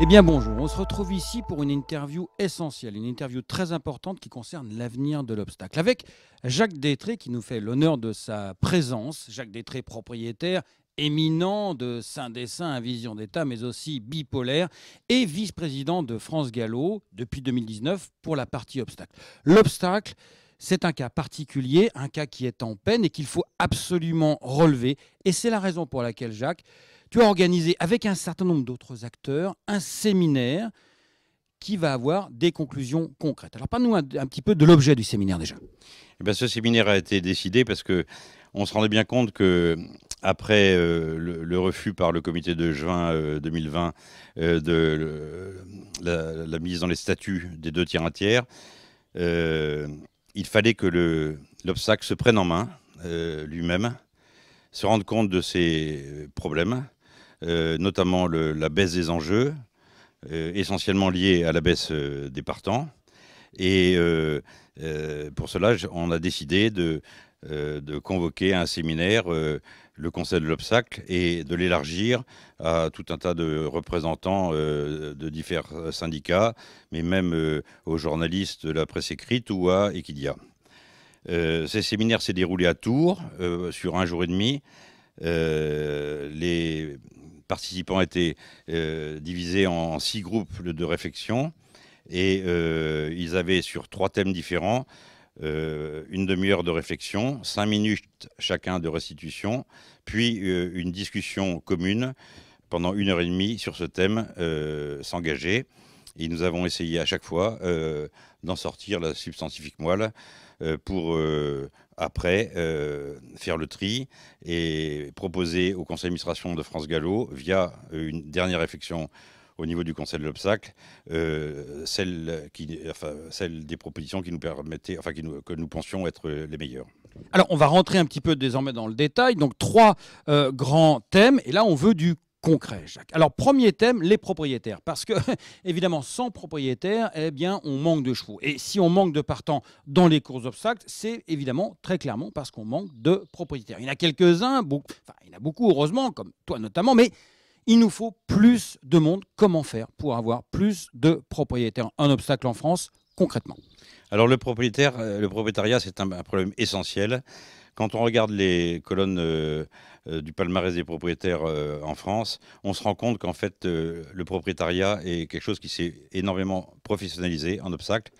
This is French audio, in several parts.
Eh bien bonjour, on se retrouve ici pour une interview essentielle, une interview très importante qui concerne l'avenir de l'obstacle. Avec Jacques Détré qui nous fait l'honneur de sa présence, Jacques Détré propriétaire éminent de Saint-Dessin à Vision d'État, mais aussi bipolaire, et vice-président de France Gallo depuis 2019 pour la partie obstacle. L'obstacle, c'est un cas particulier, un cas qui est en peine et qu'il faut absolument relever, et c'est la raison pour laquelle Jacques tu as organisé avec un certain nombre d'autres acteurs un séminaire qui va avoir des conclusions concrètes. Alors parle-nous un, petit peu de l'objet du séminaire déjà. Eh ce séminaire a été décidé parce que on se rendait bien compte que après euh, le, refus par le comité de juin 2020 euh, euh, de la, mise dans les statuts des deux tiers un tiers, il fallait que l'obstacle se prenne en main lui-même, se rende compte de ses problèmes euh, notamment la baisse des enjeux, euh, essentiellement liée à la baisse euh, des partants. Et pour cela, on a décidé de, de convoquer un séminaire le Conseil de l'obstacle et de l'élargir à tout un tas de représentants de différents syndicats, mais même aux journalistes de la presse écrite ou à Equidia. Euh, ces séminaires s'est déroulé à Tours sur un jour et demi. les participants étaient euh, divisés en, six groupes de, réflexion et euh, ils avaient sur trois thèmes différents euh, une demi-heure de réflexion, cinq minutes chacun de restitution, puis une discussion commune pendant une heure et demie sur ce thème s'engager. Et nous avons essayé à chaque fois d'en sortir la substantifique moelle pour après euh, faire le tri et proposer au conseil d'administration de France Gallo, via une dernière réflexion au niveau du conseil de l'obstacle, euh, celle, qui, des propositions qui nous permettaient, enfin, qui que nous pensions être les meilleures. Alors, on va rentrer un petit peu désormais dans le détail. Donc, trois euh, grands thèmes. Et là, on veut du concret, Jacques. Alors, premier thème, les propriétaires. Parce que, évidemment, sans propriétaires, eh bien, on manque de chevaux. Et si on manque de partants dans les courses obstacles, c'est évidemment très clairement parce qu'on manque de propriétaires. Il y en a quelques-uns, enfin, il y en a beaucoup, heureusement, comme toi notamment, mais il nous faut plus de monde. Comment faire pour avoir plus de propriétaires Un obstacle en France, concrètement. Alors, le, propriétaire, euh, le propriétariat, c'est un problème essentiel. Quand on regarde les colonnes euh, euh, du palmarès des propriétaires euh, en France, on se rend compte qu'en fait, le propriétariat est quelque chose qui s'est énormément professionnalisé en obstacle.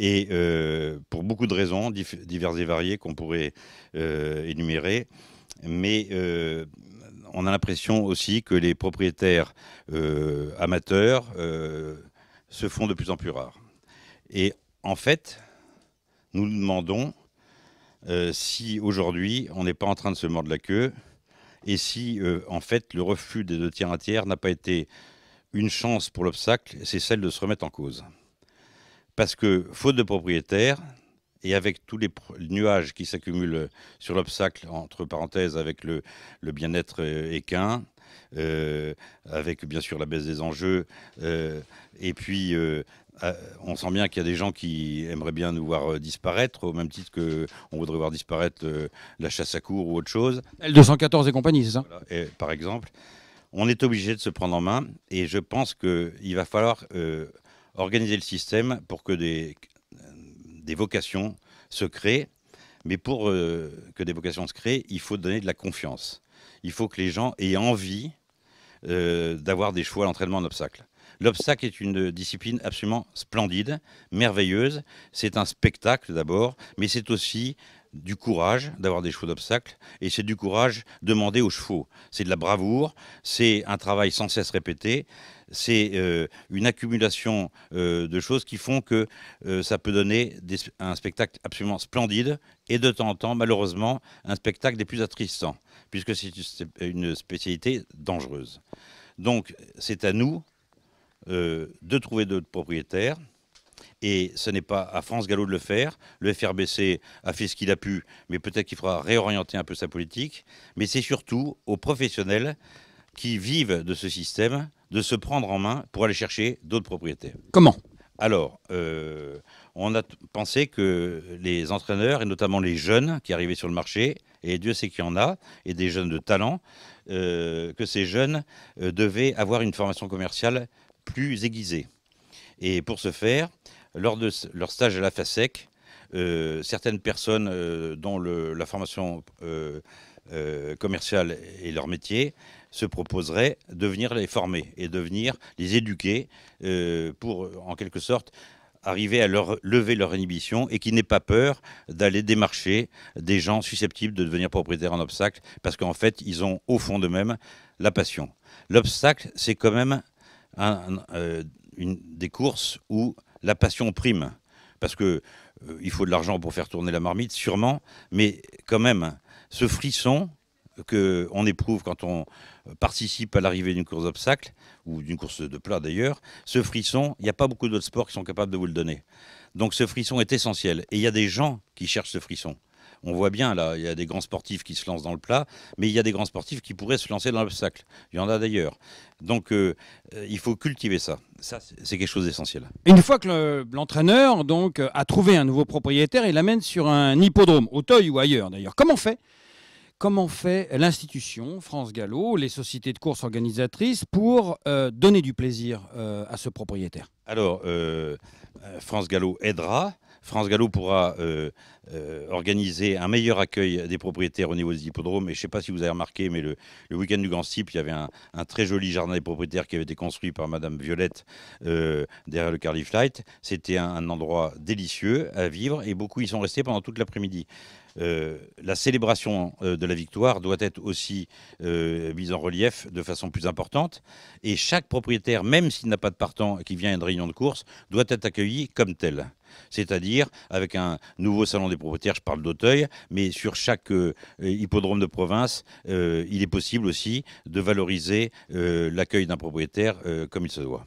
Et pour beaucoup de raisons diverses et variées qu'on pourrait énumérer. Mais on a l'impression aussi que les propriétaires amateurs se font de plus en plus rares. Et en fait, nous nous demandons euh, si aujourd'hui on n'est pas en train de se mordre la queue et si euh, en fait le refus des deux tiers un tiers n'a pas été une chance pour l'obstacle, c'est celle de se remettre en cause. Parce que faute de propriétaire, et avec tous les nuages qui s'accumulent sur l'obstacle, entre parenthèses, avec le, le bien-être euh, équin, avec bien sûr la baisse des enjeux, et puis euh, on sent bien qu'il y a des gens qui aimeraient bien nous voir euh, disparaître, au même titre qu'on voudrait voir disparaître euh, la chasse à cour ou autre chose. L214 et compagnie, c'est ça Par exemple, on est obligé de se prendre en main et je pense qu'il va falloir organiser le système pour que des, des vocations se créent. Mais pour que des vocations se créent, il faut donner de la confiance. Il faut que les gens aient envie d'avoir des choix à l'entraînement en obstacle. L'obstacle est une discipline absolument splendide, merveilleuse. C'est un spectacle d'abord, mais c'est aussi du courage d'avoir des chevaux d'obstacle et c'est du courage demandé aux chevaux. C'est de la bravoure, c'est un travail sans cesse répété, c'est euh, une accumulation euh, de choses qui font que euh, ça peut donner un spectacle absolument splendide et de temps en temps, malheureusement, un spectacle des plus attristants puisque c'est une spécialité dangereuse. Donc c'est à nous euh, de trouver d'autres propriétaires. Et ce n'est pas à France Gallo de le faire. Le FRBC a fait ce qu'il a pu, mais peut-être qu'il faudra réorienter un peu sa politique. Mais c'est surtout aux professionnels qui vivent de ce système de se prendre en main pour aller chercher d'autres propriétaires. Comment Alors, euh, on a pensé que les entraîneurs, et notamment les jeunes qui arrivaient sur le marché, et Dieu sait qu'il y en a, et des jeunes de talent, euh, que ces jeunes devaient avoir une formation commerciale plus aiguisés. Et pour ce faire, lors de leur stage à la FASEC, sec euh, certaines personnes euh, dont la formation euh, commerciale est leur métier se proposeraient de venir les former et de venir les éduquer pour, en quelque sorte, arriver à leur lever leur inhibition et qui n'aient pas peur d'aller démarcher des gens susceptibles de devenir propriétaires en obstacle parce qu'en fait, ils ont au fond d'eux-mêmes la passion. L'obstacle, c'est quand même euh, une, des courses où la passion prime. Parce qu'il euh, faut de l'argent pour faire tourner la marmite, sûrement, mais quand même, ce frisson qu'on éprouve quand on participe à l'arrivée d'une course d'obstacles, ou d'une course de plat d'ailleurs, ce frisson, il n'y a pas beaucoup d'autres sports qui sont capables de vous le donner. Donc ce frisson est essentiel. Et il y a des gens qui cherchent ce frisson on voit bien là, il y a des grands sportifs qui se lancent dans le plat, mais il y a des grands sportifs qui pourraient se lancer dans l'obstacle. Il y en a d'ailleurs. Donc euh, euh, il faut cultiver ça. Ça, c'est quelque chose d'essentiel. Une fois que l'entraîneur donc a trouvé un nouveau propriétaire, il l'amène sur un hippodrome, au ou ailleurs d'ailleurs. Comment fait Comment fait l'institution France Gallo, les sociétés de courses organisatrices pour euh, donner du plaisir à ce propriétaire Alors, France Gallo aidera France Gallo pourra euh, euh, organiser un meilleur accueil des propriétaires au niveau des hippodromes. Et je ne sais pas si vous avez remarqué, mais le, week-end du Grand Cip, il y avait un, très joli jardin des propriétaires qui avait été construit par Madame Violette euh, derrière le Carly Flight. C'était un, endroit délicieux à vivre et beaucoup y sont restés pendant toute l'après-midi. la célébration de la victoire doit être aussi mise en relief de façon plus importante. Et chaque propriétaire, même s'il n'a pas de partant qui vient à une réunion de course, doit être accueilli comme tel c'est-à-dire avec un nouveau salon des propriétaires, je parle d'Auteuil, mais sur chaque euh, hippodrome de province, euh, il est possible aussi de valoriser euh, l'accueil d'un propriétaire comme il se doit.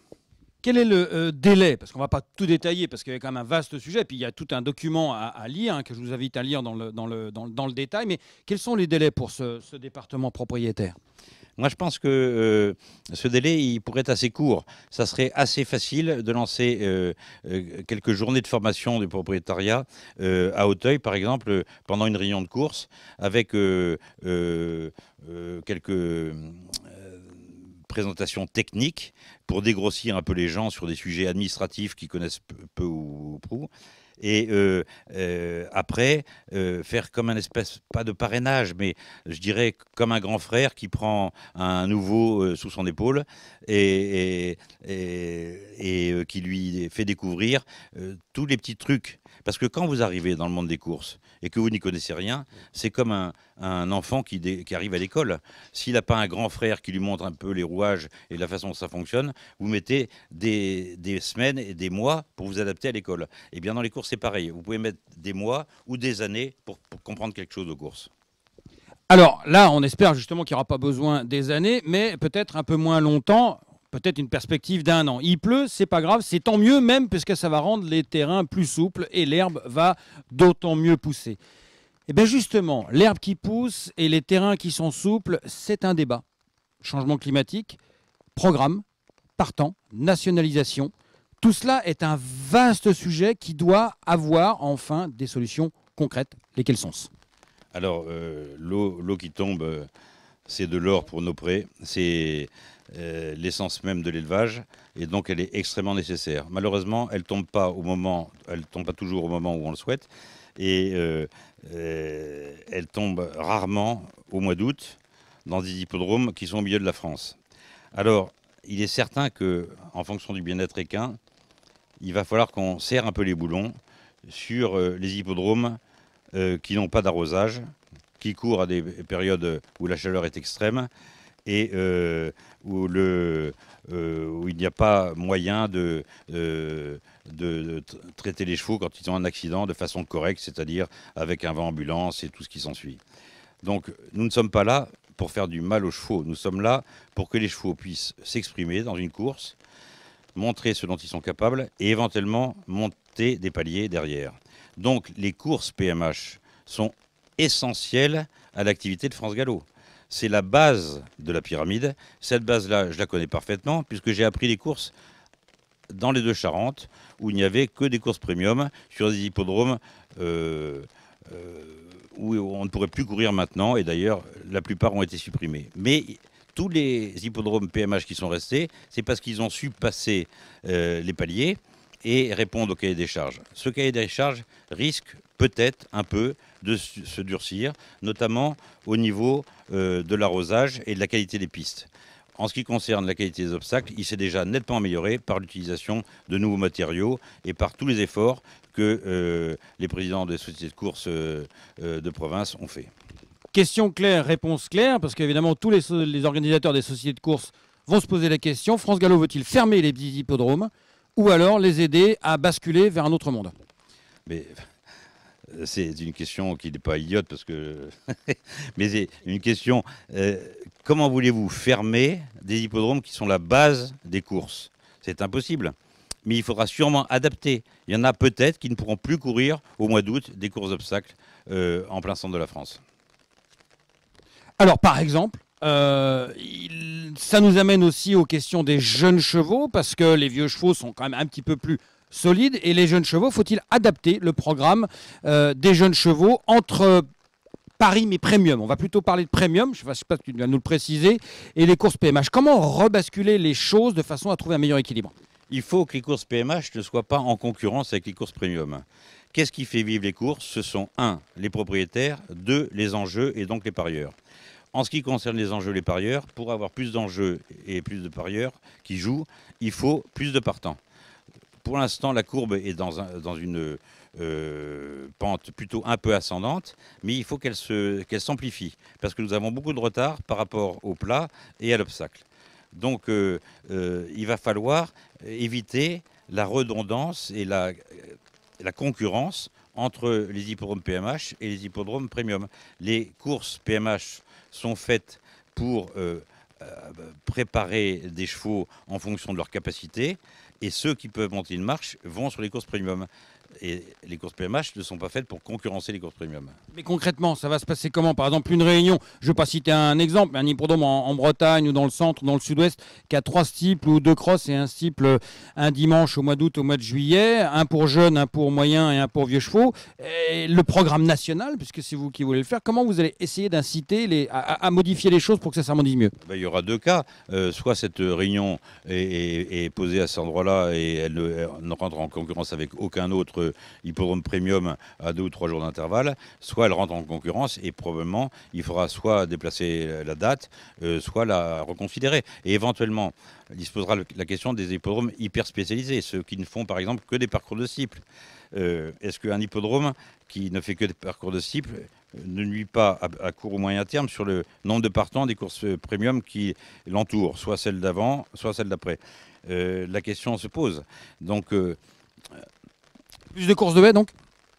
Quel est le délai Parce qu'on ne va pas tout détailler, parce qu'il y a quand même un vaste sujet, puis il y a tout un document à, lire, hein, que je vous invite à lire dans le, détail, mais quels sont les délais pour ce département propriétaire moi, je pense que euh, ce délai, il pourrait être assez court. Ça serait assez facile de lancer euh, euh, quelques journées de formation du propriétariat à Hauteuil, par exemple, pendant une réunion de course, avec quelques présentations techniques pour dégrossir un peu les gens sur des sujets administratifs qu'ils connaissent peu ou prou et euh, euh, après euh, faire comme un espèce, pas de parrainage, mais je dirais comme un grand frère qui prend un nouveau sous son épaule et qui lui fait découvrir tous les petits trucs parce que quand vous arrivez dans le monde des courses et que vous n'y connaissez rien, c'est comme un, enfant qui, arrive à l'école. S'il n'a pas un grand frère qui lui montre un peu les rouages et la façon dont ça fonctionne, vous mettez des, semaines et des mois pour vous adapter à l'école. Et eh bien dans les courses, c'est pareil. Vous pouvez mettre des mois ou des années pour, pour comprendre quelque chose aux courses. Alors là, on espère justement qu'il n'y aura pas besoin des années, mais peut-être un peu moins longtemps peut-être une perspective d'un an. Il pleut, c'est pas grave, c'est tant mieux même parce que ça va rendre les terrains plus souples et l'herbe va d'autant mieux pousser. Et eh bien justement, l'herbe qui pousse et les terrains qui sont souples, c'est un débat. Changement climatique, programme, partant, nationalisation, tout cela est un vaste sujet qui doit avoir enfin des solutions concrètes. Lesquelles sont-ce Alors, euh, l'eau qui tombe... Euh, c'est de l'or pour nos prêts, c'est euh, l'essence même de l'élevage, et donc elle est extrêmement nécessaire. Malheureusement, elle tombe pas au moment, elle tombe pas toujours au moment où on le souhaite, et euh, euh, elle tombe rarement au mois d'août dans des hippodromes qui sont au milieu de la France. Alors, il est certain que, en fonction du bien-être équin, il va falloir qu'on serre un peu les boulons sur les hippodromes qui n'ont pas d'arrosage, qui courent à des périodes où la chaleur est extrême et euh, où, le, euh, où, il n'y a pas moyen de, euh, de, traiter les chevaux quand ils ont un accident de façon correcte, c'est-à-dire avec un vent ambulance et tout ce qui s'ensuit. Donc nous ne sommes pas là pour faire du mal aux chevaux, nous sommes là pour que les chevaux puissent s'exprimer dans une course, montrer ce dont ils sont capables et éventuellement monter des paliers derrière. Donc les courses PMH sont essentielle à l'activité de France Gallo. C'est la base de la pyramide. Cette base-là, je la connais parfaitement, puisque j'ai appris les courses dans les deux Charentes, où il n'y avait que des courses premium sur des hippodromes euh, euh, où on ne pourrait plus courir maintenant, et d'ailleurs la plupart ont été supprimés. Mais tous les hippodromes PMH qui sont restés, c'est parce qu'ils ont su passer euh, les paliers et répondre au cahier des charges. Ce cahier des charges risque peut-être un peu de se durcir, notamment au niveau euh, de l'arrosage et de la qualité des pistes. En ce qui concerne la qualité des obstacles, il s'est déjà nettement amélioré par l'utilisation de nouveaux matériaux et par tous les efforts que euh, les présidents des sociétés de course euh, de province ont fait. Question claire, réponse claire, parce qu'évidemment tous les, organisateurs des sociétés de course vont se poser la question, France Gallo veut-il fermer les petits hippodromes ou alors les aider à basculer vers un autre monde c'est une question qui n'est pas idiote parce que. Mais c'est une question. Euh, comment voulez-vous fermer des hippodromes qui sont la base des courses C'est impossible. Mais il faudra sûrement adapter. Il y en a peut-être qui ne pourront plus courir au mois d'août des courses d'obstacles euh, en plein centre de la France. Alors, par exemple, euh, ça nous amène aussi aux questions des jeunes chevaux, parce que les vieux chevaux sont quand même un petit peu plus solide. Et les jeunes chevaux, faut-il adapter le programme euh, des jeunes chevaux entre Paris mais premium. On va plutôt parler de premium, je ne sais pas si tu viens nous le préciser, et les courses PMH. Comment rebasculer les choses de façon à trouver un meilleur équilibre Il faut que les courses PMH ne soient pas en concurrence avec les courses premium. Qu'est-ce qui fait vivre les courses Ce sont 1. les propriétaires, 2. les enjeux et donc les parieurs. En ce qui concerne les enjeux, et les parieurs, pour avoir plus d'enjeux et plus de parieurs qui jouent, il faut plus de partants. Pour l'instant, la courbe est dans, une euh, pente plutôt un peu ascendante, mais il faut qu'elle s'amplifie, parce que nous avons beaucoup de retard par rapport au plat et à l'obstacle. Donc euh, euh, il va falloir éviter la redondance et la, concurrence entre les hippodromes PMH et les hippodromes premium. Les courses PMH sont faites pour préparer des chevaux en fonction de leur capacité et ceux qui peuvent monter une marche vont sur les courses premium. Et les courses PMH ne sont pas faites pour concurrencer les courses premium. Mais concrètement, ça va se passer comment Par exemple, une réunion, je ne vais pas citer un exemple, mais un hippodrome en, en, Bretagne ou dans le centre, dans le sud-ouest, qui a trois stipples ou deux crosses et un steeple un dimanche au mois d'août, au mois de juillet, un pour jeunes, un pour moyens et un pour vieux chevaux. le programme national, puisque c'est vous qui voulez le faire, comment vous allez essayer d'inciter les, à, modifier les choses pour que ça s'harmonise mieux ben, Il y aura deux cas. Euh, soit cette réunion est, posée à cet endroit-là et elle ne rentre en concurrence avec aucun autre euh, hippodrome Premium à deux ou trois jours d'intervalle, soit elle rentre en concurrence et probablement il faudra soit déplacer la date, euh, soit la reconsidérer. Et éventuellement, il se posera la question des hippodromes hyper spécialisés, ceux qui ne font par exemple que des parcours de cible. Euh, est-ce qu'un hippodrome qui ne fait que des parcours de cible ne nuit pas à, court ou moyen terme sur le nombre de partants des courses premium qui l'entourent, soit celle d'avant, soit celle d'après La question se pose. Donc, plus de courses de baie donc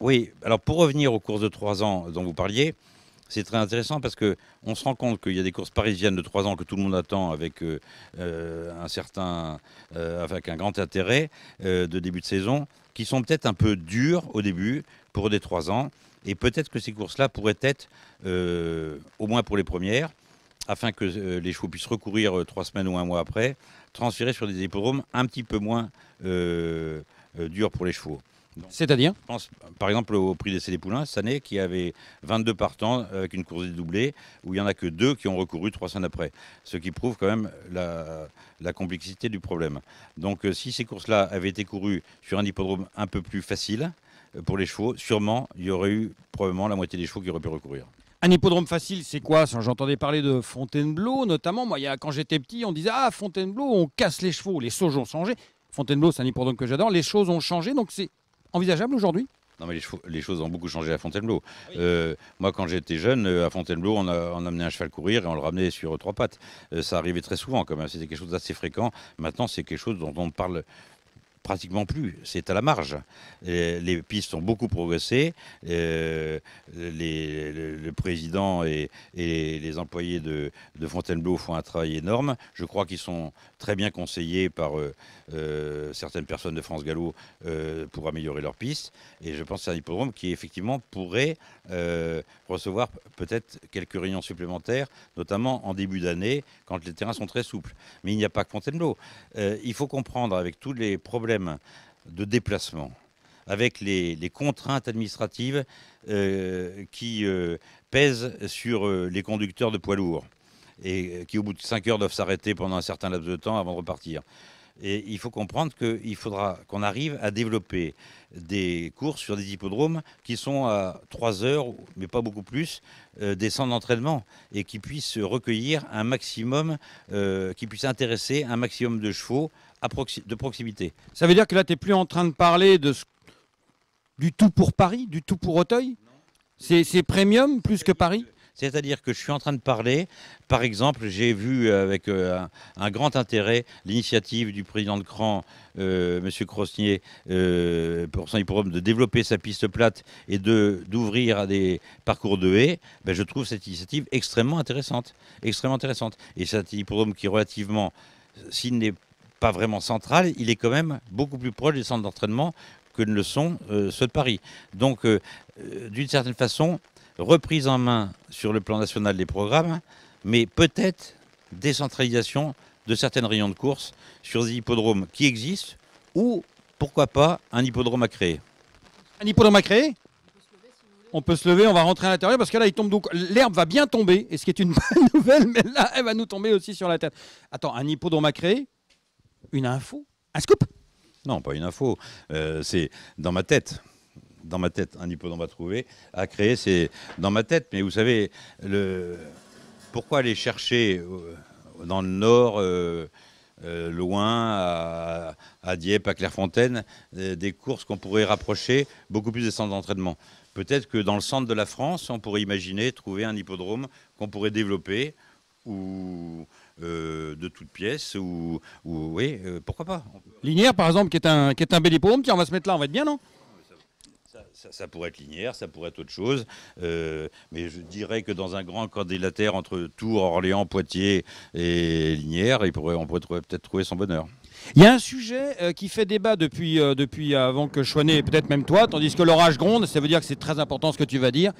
Oui, alors pour revenir aux courses de 3 ans dont vous parliez, c'est très intéressant parce qu'on se rend compte qu'il y a des courses parisiennes de 3 ans que tout le monde attend avec, euh, euh, un, certain, euh, avec un grand intérêt de début de saison, qui sont peut-être un peu dures au début pour des 3 ans. Et peut-être que ces courses-là pourraient être, au moins pour les premières, afin que les chevaux puissent recourir trois semaines ou un mois après, transférer sur des hippodromes un petit peu moins durs pour les chevaux. C'est-à-dire Je pense par exemple au prix des poulains cette année, qui avait 22 partants avec une course dédoublée, où il n'y en a que deux qui ont recouru trois semaines après. Ce qui prouve quand même la, complexité du problème. Donc euh, si ces courses-là avaient été courues sur un hippodrome un peu plus facile euh, pour les chevaux, sûrement il y aurait eu probablement la moitié des chevaux qui auraient pu recourir. Un hippodrome facile, c'est quoi J'entendais parler de Fontainebleau, notamment. Moi, quand j'étais petit, on disait Ah, Fontainebleau, on casse les chevaux, les sauges ont changé. Fontainebleau, c'est un hippodrome que j'adore. Les choses ont changé, donc c'est envisageable aujourd'hui non, mais les, choses ont beaucoup changé à Fontainebleau. Euh, moi, quand j'étais jeune, euh, à Fontainebleau, on, amenait un cheval courir et on le ramenait sur trois pattes. Euh, ça arrivait très souvent, quand même. C'était quelque chose d'assez fréquent. Maintenant, c'est quelque chose dont on parle pratiquement plus. C'est à la marge. Les, pistes ont beaucoup progressé. Euh, le, président et, les employés de, Fontainebleau font un travail énorme. Je crois qu'ils sont très bien conseillés par euh, euh, certaines personnes de France Gallo pour améliorer leurs pistes. Et je pense à c'est un hippodrome qui, effectivement, pourrait recevoir peut-être quelques réunions supplémentaires, notamment en début d'année, quand les terrains sont très souples. Mais il n'y a pas que Fontainebleau. il faut comprendre avec tous les problèmes de déplacement, avec les, contraintes administratives euh, qui euh, pèsent sur euh, les conducteurs de poids lourds et qui, au bout de 5 heures, doivent s'arrêter pendant un certain laps de temps avant de repartir. Et il faut comprendre qu'il faudra qu'on arrive à développer des courses sur des hippodromes qui sont à 3 heures, mais pas beaucoup plus, des centres d'entraînement et qui puissent recueillir un maximum, qui puissent intéresser un maximum de chevaux de proximité. Ça veut dire que là, tu n'es plus en train de parler de du tout pour Paris, du tout pour Auteuil C'est premium plus que Paris c'est-à-dire que je suis en train de parler, par exemple, j'ai vu euh, avec euh, un, grand intérêt l'initiative du président de Cran, euh, Monsieur M. Crosnier, pour son hippodrome, de développer sa piste plate et d'ouvrir à des parcours de haies. Ben, je trouve cette initiative extrêmement intéressante. Extrêmement intéressante. Et cet hippodrome qui relativement, s'il n'est pas vraiment central, il est quand même beaucoup plus proche des centres d'entraînement que ne le sont euh, ceux de Paris. Donc, euh, euh, d'une certaine façon, reprise en main sur le plan national des programmes, mais peut-être décentralisation de certaines rayons de course sur des hippodromes qui existent, ou pourquoi pas un hippodrome à créer. Un hippodrome à créer on peut se lever, on va rentrer à l'intérieur parce que là, il tombe donc. L'herbe va bien tomber, et ce qui est une bonne nouvelle, mais là, elle va nous tomber aussi sur la tête. Attends, un hippodrome à créer une info Un scoop Non, pas une info. Euh, c'est dans ma tête. Dans ma tête, un hippodrome à trouver, à créer, c'est dans ma tête. Mais vous savez, le... pourquoi aller chercher euh, dans le nord euh, loin, à, Dieppe, à Clairefontaine, des courses qu'on pourrait rapprocher beaucoup plus des centres d'entraînement. Peut-être que dans le centre de la France, on pourrait imaginer trouver un hippodrome qu'on pourrait développer ou, euh, de toutes pièces ou, oui, euh, pourquoi pas. Linière par exemple, qui est un qui est un bel épaule. tiens, on va se mettre là, on va être bien, non ça, pourrait être linéaire, ça pourrait être autre chose. Euh, mais je dirais que dans un grand candidataire entre Tours, Orléans, Poitiers et Linière, il pourrait, on pourrait peut-être trouver son bonheur. Il y a un sujet qui fait débat depuis, depuis avant que Chouanet, et peut-être même toi, tandis que l'orage gronde, ça veut dire que c'est très important ce que tu vas dire.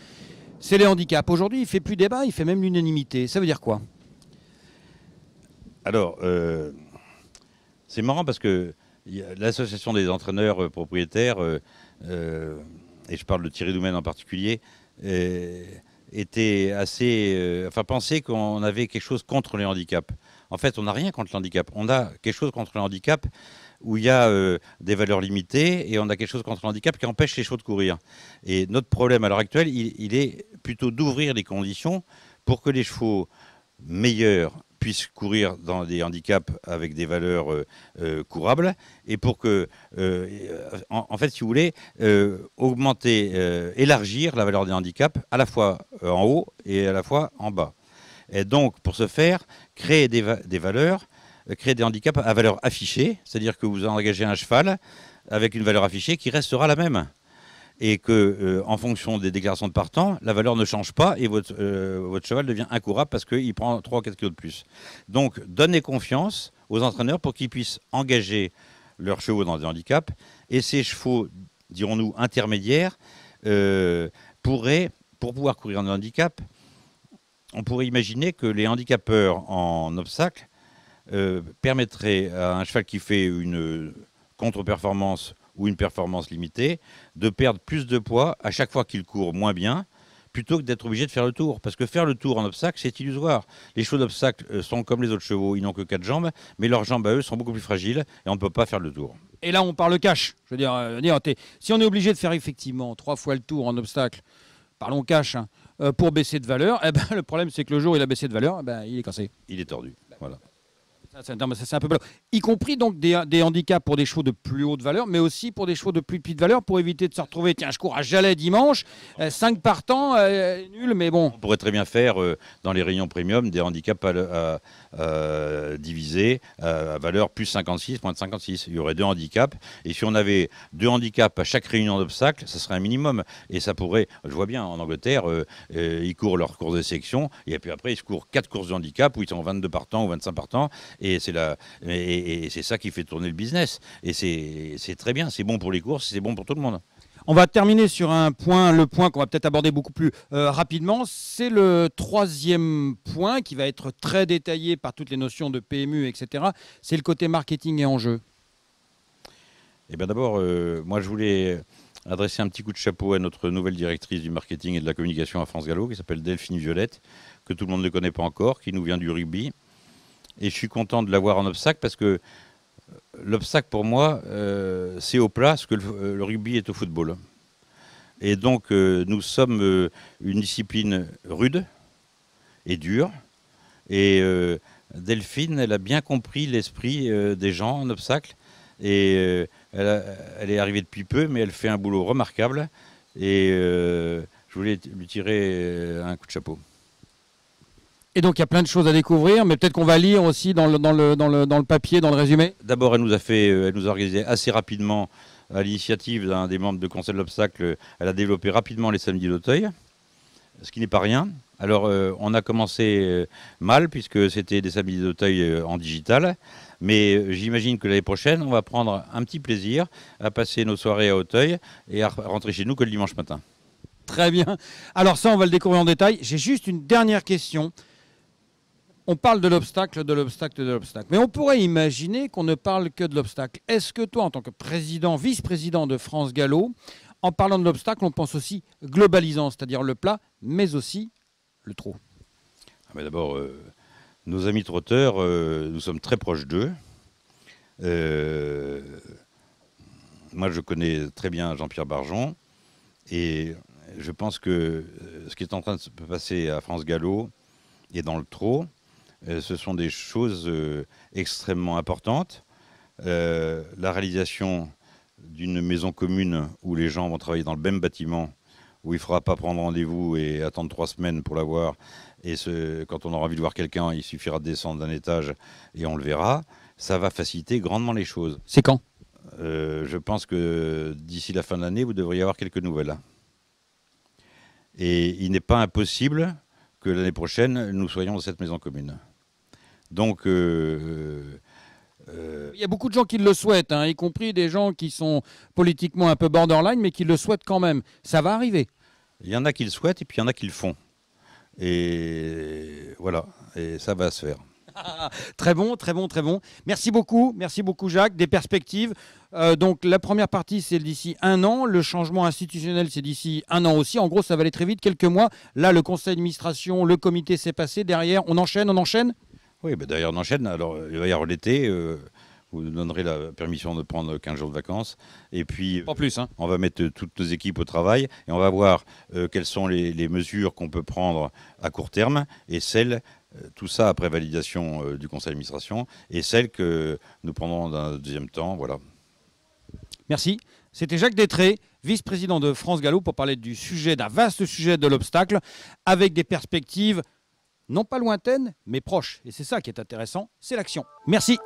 C'est les handicaps. Aujourd'hui, il fait plus débat, il fait même l'unanimité. Ça veut dire quoi alors, euh, c'est marrant parce que l'association des entraîneurs euh, propriétaires, euh, et je parle de Thierry Doumaine en particulier, était assez, enfin pensait qu'on avait quelque chose contre les handicaps. En fait, on n'a rien contre l'handicap. On a quelque chose contre les handicap où il y a des valeurs limitées et on a quelque chose contre le handicap qui empêche les chevaux de courir. Et notre problème à l'heure actuelle, il, il est plutôt d'ouvrir les conditions pour que les chevaux meilleurs puissent courir dans des handicaps avec des valeurs euh, euh, courables et pour que, euh, en, fait, si vous voulez, augmenter, élargir la valeur des handicaps à la fois en haut et à la fois en bas. Et donc, pour ce faire, créer des valeurs, créer des handicaps à valeur affichée, c'est-à-dire que vous engagez un cheval avec une valeur affichée qui restera la même et que, euh, en fonction des déclarations de partant, la valeur ne change pas et votre, euh, cheval devient incourable parce qu'il prend 3 ou 4 kilos de plus. Donc, donnez confiance aux entraîneurs pour qu'ils puissent engager leurs chevaux dans des handicaps et ces chevaux, dirons-nous, intermédiaires, euh, pourraient, pour pouvoir courir dans des handicap, on pourrait imaginer que les handicapeurs en obstacle permettraient à un cheval qui fait une contre-performance ou une performance limitée, de perdre plus de poids à chaque fois qu'il court moins bien, plutôt que d'être obligé de faire le tour. Parce que faire le tour en obstacle, c'est illusoire. Les chevaux d'obstacle euh, sont comme les autres chevaux, ils n'ont que quatre jambes, mais leurs jambes à eux sont beaucoup plus fragiles et on ne peut pas faire le tour. Et là, on parle cash. Je veux dire, euh, si on est obligé de faire effectivement trois fois le tour en obstacle, parlons cash, hein, euh, pour baisser de valeur, eh ben, le problème c'est que le jour où il a baissé de valeur, eh ben, il est cassé. Il est tordu. Voilà. C'est un peu Y compris donc des, handicaps pour des chevaux de plus haute valeur, mais aussi pour des chevaux de plus petite valeur pour éviter de se retrouver. Tiens, je cours à Jalais dimanche, 5 euh, partants, euh, nul, mais bon. On pourrait très bien faire euh, dans les réunions premium des handicaps divisés à valeur plus 56, moins de 56. Il y aurait deux handicaps. Et si on avait deux handicaps à chaque réunion d'obstacles, ce serait un minimum. Et ça pourrait, je vois bien, en Angleterre, ils courent leur course de section, et puis après, ils se courent quatre courses de handicap où ils sont 22 partants ou 25 partants. Et c'est la, et, c'est ça qui fait tourner le business. Et c'est très bien, c'est bon pour les courses, c'est bon pour tout le monde. On va terminer sur un point, le point qu'on va peut-être aborder beaucoup plus euh, rapidement. C'est le troisième point qui va être très détaillé par toutes les notions de PMU, etc. C'est le côté marketing et enjeu. Eh bien d'abord, euh, moi je voulais adresser un petit coup de chapeau à notre nouvelle directrice du marketing et de la communication à France Gallo, qui s'appelle Delphine Violette, que tout le monde ne connaît pas encore, qui nous vient du rugby. Et je suis content de l'avoir en obstacle parce que euh, l'obstacle pour moi, euh, c'est au plat ce que euh, le, rugby est au football. Et donc, nous sommes une discipline rude et dure. Et Delphine, elle a bien compris l'esprit des gens en obstacle. Et elle, est arrivée depuis peu, mais elle fait un boulot remarquable. Et je voulais lui tirer un coup de chapeau. Et donc il y a plein de choses à découvrir, mais peut-être qu'on va lire aussi dans le, dans, le, dans, le, dans le, papier, dans le résumé. D'abord, elle nous a fait, euh, elle nous a organisé assez rapidement, à l'initiative d'un des membres de Conseil de l'Obstacle, elle a développé rapidement les samedis d'Auteuil, ce qui n'est pas rien. Alors euh, on a commencé euh, mal, puisque c'était des samedis d'Auteuil en digital, mais j'imagine que l'année prochaine, on va prendre un petit plaisir à passer nos soirées à Auteuil et à rentrer chez nous que le dimanche matin. Très bien. Alors ça, on va le découvrir en détail. J'ai juste une dernière question on parle de l'obstacle, de l'obstacle, de l'obstacle. Mais on pourrait imaginer qu'on ne parle que de l'obstacle. Est-ce que toi, en tant que président, vice-président de France Gallo, en parlant de l'obstacle, on pense aussi globalisant, c'est-à-dire le plat, mais aussi le trot ah, D'abord, euh, nos amis trotteurs, euh, nous sommes très proches d'eux. Euh, moi, je connais très bien Jean-Pierre Barjon. Et je pense que ce qui est en train de se passer à France Gallo est dans le trot. Euh, ce sont des choses euh, extrêmement importantes. Euh, la réalisation d'une maison commune où les gens vont travailler dans le même bâtiment, où il ne faudra pas prendre rendez-vous et attendre trois semaines pour la voir. Et ce, quand on aura envie de voir quelqu'un, il suffira de descendre d'un étage et on le verra. Ça va faciliter grandement les choses. C'est quand Je pense que d'ici la fin de l'année, vous devriez avoir quelques nouvelles. Et il n'est pas impossible que l'année prochaine, nous soyons dans cette maison commune. Donc. Euh, euh, il y a beaucoup de gens qui le souhaitent, hein, y compris des gens qui sont politiquement un peu borderline, mais qui le souhaitent quand même. Ça va arriver. Il y en a qui le souhaitent et puis il y en a qui le font. Et voilà, et ça va se faire. très bon, très bon, très bon. Merci beaucoup, merci beaucoup Jacques. Des perspectives. Euh, donc la première partie, c'est d'ici un an. Le changement institutionnel, c'est d'ici un an aussi. En gros, ça va aller très vite, quelques mois. Là, le conseil d'administration, le comité s'est passé. Derrière, on enchaîne, on enchaîne. Oui, ben, d'ailleurs, on enchaîne. Alors, il va y avoir l'été. Euh, vous nous donnerez la permission de prendre 15 jours de vacances. Et puis, euh, plus, hein. on va mettre toutes nos équipes au travail et on va voir euh, quelles sont les, mesures qu'on peut prendre à court terme et celles, tout ça après validation du conseil d'administration, et celles que nous prendrons dans un deuxième temps. Voilà. Merci. C'était Jacques Détré, vice-président de France Gallo, pour parler du sujet, d'un vaste sujet de l'obstacle, avec des perspectives non pas lointaine, mais proche. Et c'est ça qui est intéressant, c'est l'action. Merci.